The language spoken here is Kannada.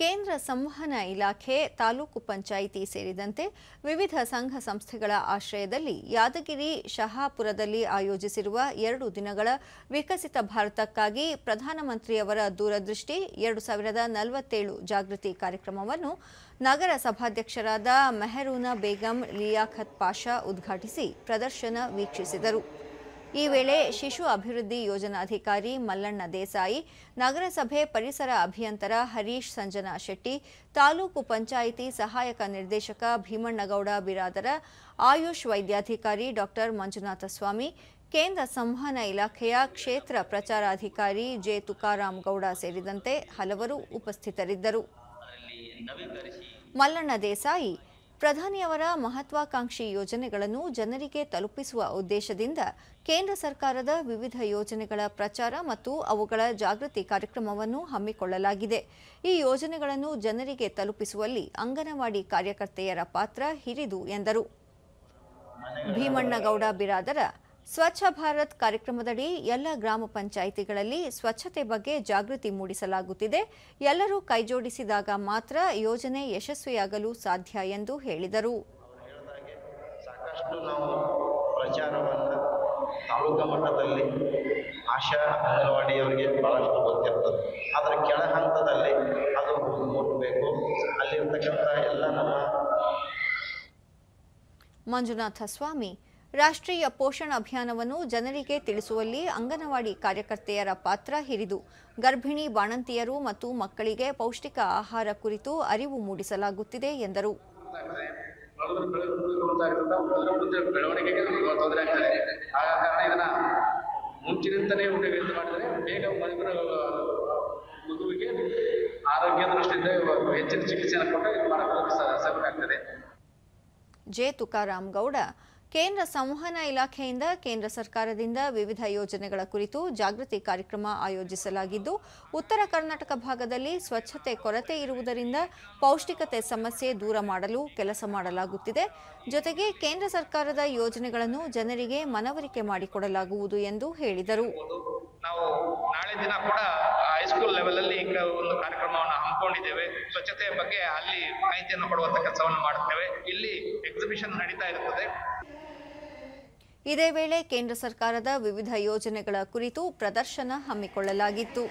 ಕೇಂದ್ರ ಸಂವಹನ ಇಲಾಖೆ ತಾಲೂಕು ಪಂಚಾಯಿತಿ ಸೇರಿದಂತೆ ವಿವಿಧ ಸಂಘ ಸಂಸ್ಥೆಗಳ ಆಶ್ರಯದಲ್ಲಿ ಯಾದಗಿರಿ ಶಹಾಪುರದಲ್ಲಿ ಆಯೋಜಿಸಿರುವ ಎರಡು ದಿನಗಳ ವಿಕಸಿತ ಭಾರತಕ್ಕಾಗಿ ಪ್ರಧಾನಮಂತ್ರಿಯವರ ದೂರದೃಷ್ಟಿ ಎರಡು ಸಾವಿರದ ನಲವತ್ತೇಳು ಜಾಗೃತಿ ಕಾರ್ಯಕ್ರಮವನ್ನು ನಗರ ಸಭಾಧ್ಯಕ್ಷರಾದ ಮೆಹರೂನಾ ಬೇಗಂ ಲಿಯಾಖತ್ ಪಾಷಾ ಉದ್ಘಾಟಿಸಿ ಪ್ರದರ್ಶನ ವೀಕ್ಷಿಸಿದರು ಈ ವೇಳೆ ಶಿಶು ಅಭಿವೃದ್ಧಿ ಯೋಜನಾಧಿಕಾರಿ ಮಲ್ಲಣ್ಣ ದೇಸಾಯಿ ನಗರಸಭೆ ಪರಿಸರ ಅಭಿಯಂತರ ಹರೀಶ್ ಸಂಜನಾ ಶೆಟ್ಟಿ ತಾಲೂಕು ಪಂಚಾಯಿತಿ ಸಹಾಯಕ ನಿರ್ದೇಶಕ ಭೀಮಣ್ಣಗೌಡ ಬಿರಾದರ ಆಯುಷ್ ವೈದ್ಯಾಧಿಕಾರಿ ಡಾಕ್ಟರ್ ಮಂಜುನಾಥ ಸ್ವಾಮಿ ಕೇಂದ್ರ ಸಂವಹನ ಇಲಾಖೆಯ ಕ್ಷೇತ್ರ ಪ್ರಚಾರಾಧಿಕಾರಿ ಜೆ ತುಕಾರಾಮ್ ಗೌಡ ಸೇರಿದಂತೆ ಹಲವರು ಉಪಸ್ಥಿತರಿದ್ದರು ಮಲ್ಲಣ್ಣ ದೇಸಾಯಿ ಪ್ರಧಾನಿಯವರ ಮಹತ್ವಾಕಾಂಕ್ಷಿ ಯೋಜನೆಗಳನ್ನು ಜನರಿಗೆ ತಲುಪಿಸುವ ಉದ್ದೇಶದಿಂದ ಕೇಂದ್ರ ಸರ್ಕಾರದ ವಿವಿಧ ಯೋಜನೆಗಳ ಪ್ರಚಾರ ಮತ್ತು ಅವುಗಳ ಜಾಗೃತಿ ಕಾರ್ಯಕ್ರಮವನ್ನು ಹಮ್ಮಿಕೊಳ್ಳಲಾಗಿದೆ ಈ ಯೋಜನೆಗಳನ್ನು ಜನರಿಗೆ ತಲುಪಿಸುವಲ್ಲಿ ಅಂಗನವಾಡಿ ಕಾರ್ಯಕರ್ತೆಯರ ಪಾತ್ರ ಹಿರಿದು ಎಂದರು ಭೀಮಣ್ಣಗೌಡ ಬಿರಾದರ ಸ್ವಚ್ಛ ಭಾರತ್ ಕಾರ್ಯಕ್ರಮದಡಿ ಎಲ್ಲ ಗ್ರಾಮ ಪಂಚಾಯಿತಿಗಳಲ್ಲಿ ಸ್ವಚ್ಛತೆ ಬಗ್ಗೆ ಜಾಗೃತಿ ಮೂಡಿಸಲಾಗುತ್ತಿದೆ ಎಲ್ಲರೂ ಕೈಜೋಡಿಸಿದಾಗ ಮಾತ್ರ ಯೋಜನೆ ಯಶಸ್ವಿಯಾಗಲು ಸಾಧ್ಯ ಎಂದು ಹೇಳಿದರು ಸಾಕಷ್ಟು ನಾವು ಪ್ರಚಾರವನ್ನು ತಾಲೂಕು ಮಟ್ಟದಲ್ಲಿ ಆಶಾ ಅಂಗನವಾಡಿಯವರಿಗೆ ಬಹಳಷ್ಟು ಗೊತ್ತಿರ್ತದೆ ಆದರೆ ಕೆಳ ಹಂತದಲ್ಲಿ ಅದು ಮುಟ್ಟಬೇಕು ಅಲ್ಲಿರ್ತಕ್ಕಂಥ ಎಲ್ಲ ನಮ್ಮ ಮಂಜುನಾಥ ಸ್ವಾಮಿ ರಾಷ್ಟ್ರೀಯ ಪೋಷಣ ಅಭಿಯಾನವನ್ನು ಜನರಿಗೆ ತಿಳಿಸುವಲ್ಲಿ ಅಂಗನವಾಡಿ ಕಾರ್ಯಕರ್ತೆಯರ ಪಾತ್ರ ಹಿರಿದು ಗರ್ಭಿಣಿ ಬಾಣಂತಿಯರು ಮತ್ತು ಮಕ್ಕಳಿಗೆ ಪೌಷ್ಟಿಕ ಆಹಾರ ಕುರಿತು ಅರಿವು ಮೂಡಿಸಲಾಗುತ್ತಿದೆ ಎಂದರು ಜೆ ತುಕಾರಾಮ್ ಗೌಡ ಕೇಂದ್ರ ಸಂವಹನ ಇಲಾಖೆಯಿಂದ ಕೇಂದ್ರ ಸರ್ಕಾರದಿಂದ ವಿವಿಧ ಯೋಜನೆಗಳ ಕುರಿತು ಜಾಗೃತಿ ಕಾರ್ಯಕ್ರಮ ಆಯೋಜಿಸಲಾಗಿದ್ದು ಉತ್ತರ ಕರ್ನಾಟಕ ಭಾಗದಲ್ಲಿ ಸ್ವಚ್ಛತೆ ಕೊರತೆ ಇರುವುದರಿಂದ ಪೌಷ್ಟಿಕತೆ ಸಮಸ್ಯೆ ದೂರ ಮಾಡಲು ಕೆಲಸ ಮಾಡಲಾಗುತ್ತಿದೆ ಜೊತೆಗೆ ಕೇಂದ್ರ ಸರ್ಕಾರದ ಯೋಜನೆಗಳನ್ನು ಜನರಿಗೆ ಮನವರಿಕೆ ಮಾಡಿಕೊಡಲಾಗುವುದು ಎಂದು ಹೇಳಿದರು ನಾವು ನಾಳೆ ದಿನ ಕೂಡ ಹೈಸ್ಕೂಲ್ ಲೆವೆಲ್ ಅಲ್ಲಿ ಒಂದು ಕಾರ್ಯಕ್ರಮವನ್ನು ಹಮ್ಮಿಕೊಂಡಿದ್ದೇವೆ ಸ್ವಚ್ಛತೆಯ ಬಗ್ಗೆ ಅಲ್ಲಿ ಮಾಹಿತಿಯನ್ನು ಕೊಡುವಂತ ಕೆಲಸವನ್ನು ಮಾಡುತ್ತೇವೆ ಇಲ್ಲಿ ಎಕ್ಸಿಬಿಷನ್ ನಡೀತಾ ಇರುತ್ತದೆ ಇದೇ ವೇಳೆ ಕೇಂದ್ರ ಸರ್ಕಾರದ ವಿವಿಧ ಯೋಜನೆಗಳ ಕುರಿತು ಪ್ರದರ್ಶನ ಹಮ್ಮಿಕೊಳ್ಳಲಾಗಿತ್ತು